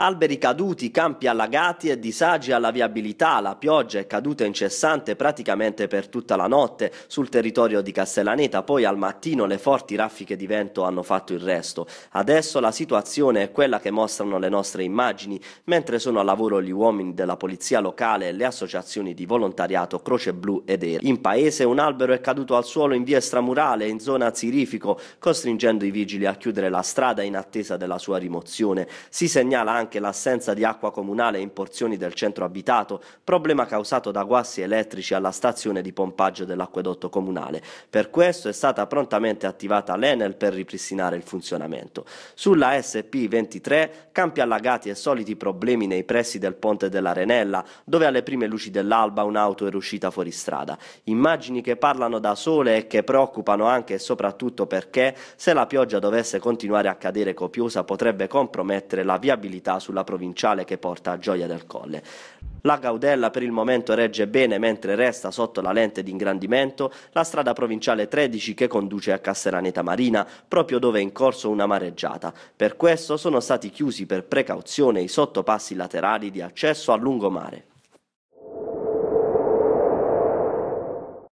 Alberi caduti, campi allagati e disagi alla viabilità, la pioggia è caduta incessante praticamente per tutta la notte sul territorio di Castellaneta, poi al mattino le forti raffiche di vento hanno fatto il resto. Adesso la situazione è quella che mostrano le nostre immagini, mentre sono a lavoro gli uomini della polizia locale e le associazioni di volontariato Croce Blu ed Era. In paese un albero è caduto al suolo in via Stramurale, in zona Zirifico, costringendo i vigili a chiudere la strada in attesa della sua rimozione. Si segnala anche anche l'assenza di acqua comunale in porzioni del centro abitato, problema causato da guasti elettrici alla stazione di pompaggio dell'acquedotto comunale. Per questo è stata prontamente attivata l'Enel per ripristinare il funzionamento. Sulla SP23 campi allagati e soliti problemi nei pressi del ponte dell'Arenella, dove alle prime luci dell'alba un'auto era uscita fuori strada. Immagini che parlano da sole e che preoccupano anche e soprattutto perché se la pioggia dovesse continuare a cadere copiosa potrebbe compromettere la viabilità sulla provinciale che porta a Gioia del Colle. La cautela per il momento regge bene mentre resta sotto la lente di ingrandimento la strada provinciale 13 che conduce a Castellaneta Marina, proprio dove è in corso una mareggiata. Per questo sono stati chiusi per precauzione i sottopassi laterali di accesso a lungomare.